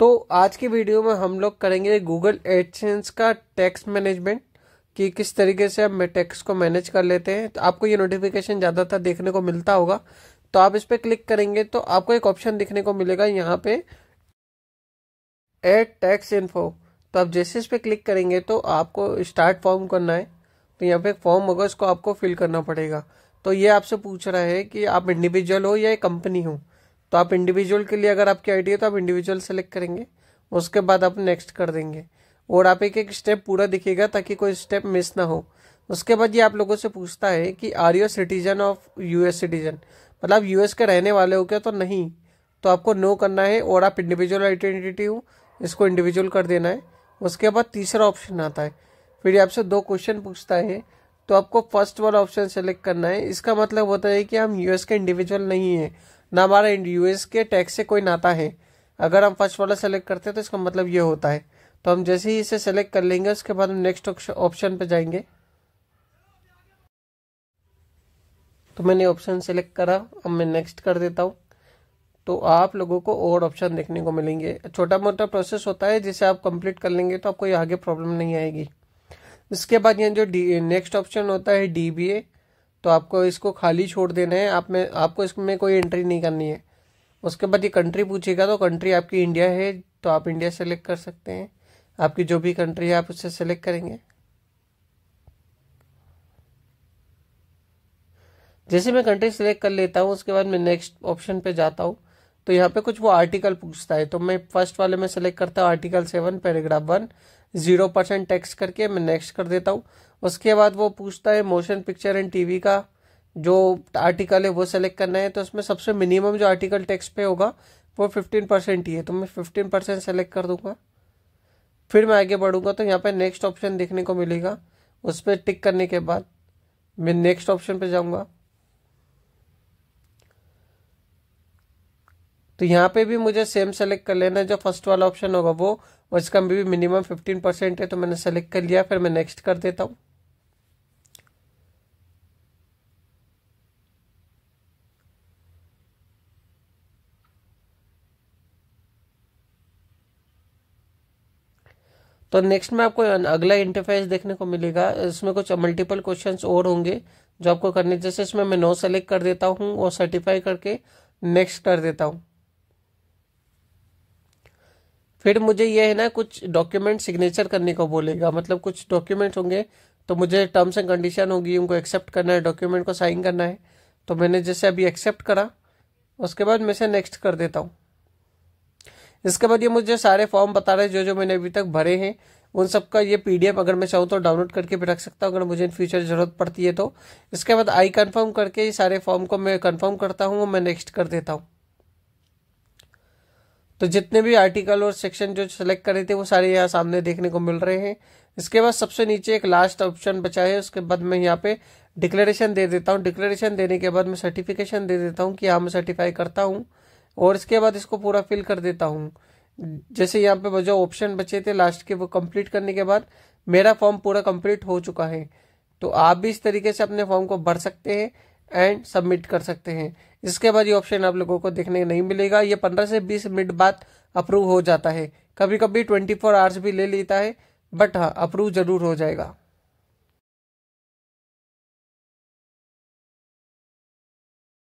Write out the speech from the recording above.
तो आज की वीडियो में हम लोग करेंगे गूगल एडसेंस का टैक्स मैनेजमेंट कि किस तरीके से हम टैक्स को मैनेज कर लेते हैं तो आपको ये नोटिफिकेशन ज़्यादातर देखने को मिलता होगा तो आप इस पर क्लिक करेंगे तो आपको एक ऑप्शन दिखने को मिलेगा यहाँ पे एड टैक्स इन्फो तो आप जैसे इस पर क्लिक करेंगे तो आपको स्टार्ट फॉर्म करना है तो यहाँ पे एक फॉर्म होगा उसको आपको फिल करना पड़ेगा तो ये आपसे पूछ रहा है कि आप इंडिविजुअल हो या कंपनी हो तो आप इंडिविजुअल के लिए अगर आपकी आईडी है तो आप इंडिविजुअल सेलेक्ट करेंगे उसके बाद आप नेक्स्ट कर देंगे और आप एक एक स्टेप पूरा दिखेगा ताकि कोई स्टेप मिस ना हो उसके बाद ये आप लोगों से पूछता है कि are you citizen of US citizen मतलब आप यूएस के रहने वाले हो क्या तो नहीं तो आपको नो करना है और आप इंडिविजुअल आइडेंटिटी हो इसको इंडिविजुअल कर देना है उसके बाद तीसरा ऑप्शन आता है फिर ये आपसे दो क्वेश्चन पूछता है तो आपको फर्स्ट वाला ऑप्शन सेलेक्ट करना है इसका मतलब होता है कि हम यूएस के इंडिविजुअल नहीं है ना हमारा यूएस के टैक्स से कोई नाता है अगर हम फर्स्ट वाला सेलेक्ट करते हैं तो इसका मतलब ये होता है तो हम जैसे ही इसे सेलेक्ट कर लेंगे उसके बाद हम नेक्स्ट ऑप्शन पे जाएंगे तो मैंने ऑप्शन सेलेक्ट करा अब मैं नेक्स्ट कर देता हूँ तो आप लोगों को और ऑप्शन देखने को मिलेंगे छोटा मोटा प्रोसेस होता है जिसे आप कंप्लीट कर लेंगे तो आपको आगे प्रॉब्लम नहीं आएगी इसके बाद यहाँ जो नेक्स्ट ऑप्शन होता है डी बी ए तो आपको इसको खाली छोड़ देना है आप में आपको इसमें कोई एंट्री नहीं करनी है उसके बाद ये कंट्री पूछेगा तो कंट्री आपकी इंडिया है तो आप इंडिया सेलेक्ट कर सकते हैं आपकी जो भी कंट्री है आप उससे सेलेक्ट करेंगे जैसे मैं कंट्री सेलेक्ट कर लेता हूँ उसके बाद मैं नेक्स्ट ऑप्शन पे जाता हूँ तो यहाँ पे कुछ वो आर्टिकल पूछता है तो मैं फर्स्ट वाले में सेलेक्ट करता हूँ article seven paragraph one zero percent tax करके मैं नेक्स्ट कर देता हूँ उसके बाद वो पूछता है मोशन पिक्चर एंड टीवी का जो आर्टिकल है वो सेलेक्ट करना है तो उसमें सबसे मिनिमम जो आर्टिकल टैक्स पे होगा वो फिफ्टीन परसेंट ही है तो मैं फिफ्टीन परसेंट सेलेक्ट कर दूंगा फिर मैं आगे बढ़ूंगा तो यहाँ पे नेक्स्ट ऑप्शन देखने को मिलेगा उस पर टिक करने के बाद मैं नेक्स्ट ऑप्शन पे जाऊंगा तो यहाँ पे भी मुझे सेम सेलेक्ट कर लेना है जो फर्स्ट वाला ऑप्शन होगा वो उसका भी मिनिमम फिफ्टीन परसेंट है तो मैंने सेलेक्ट कर लिया फिर मैं नेक्स्ट कर देता हूँ तो नेक्स्ट में आपको अगला इंटरफेस देखने को मिलेगा इसमें कुछ मल्टीपल क्वेश्चंस और होंगे जो आपको करने जैसे इसमें मैं नो सेलेक्ट कर देता हूँ और सर्टिफाई करके नेक्स्ट कर देता हूँ फिर मुझे ये है ना कुछ डॉक्यूमेंट सिग्नेचर करने को बोलेगा मतलब कुछ डॉक्यूमेंट होंगे तो मुझे टर्म्स एंड कंडीशन होगी उनको एक्सेप्ट करना है डॉक्यूमेंट को साइन करना है तो मैंने जैसे अभी एक्सेप्ट करा उसके बाद मैं से नेक्स्ट कर देता हूँ इसके बाद ये मुझे सारे फॉर्म बता रहे हैं जो जो मैंने अभी तक भरे हैं उन सबका ये पीडीएफ अगर मैं चाहूँ तो डाउनलोड करके भी रख सकता हूँ अगर मुझे इन फ्यूचर ज़रूरत पड़ती है तो इसके बाद आई कन्फर्म करके ये सारे फॉर्म को मैं कन्फर्म करता हूँ और मैं नेक्स्ट कर देता हूँ तो जितने भी आर्टिकल और सेक्शन जो सेलेक्ट करे थे वो सारे यहाँ सामने देखने को मिल रहे हैं इसके बाद सबसे नीचे एक लास्ट ऑप्शन बचा है उसके बाद मैं यहाँ पे डिक्लेरेशन दे देता हूँ डिक्लेरेशन देने के बाद मैं सर्टिफिकेशन दे देता हूँ कि हाँ मैं सर्टिफाई करता हूँ और इसके बाद इसको पूरा फिल कर देता हूँ जैसे यहाँ पे जो ऑप्शन बचे थे लास्ट के वो कंप्लीट करने के बाद मेरा फॉर्म पूरा कंप्लीट हो चुका है तो आप भी इस तरीके से अपने फॉर्म को भर सकते हैं एंड सबमिट कर सकते हैं इसके बाद ये ऑप्शन आप लोगों को देखने नहीं मिलेगा ये पंद्रह से बीस मिनट बाद अप्रूव हो जाता है कभी कभी ट्वेंटी फोर आवर्स भी ले लेता है बट हाँ अप्रूव जरूर हो जाएगा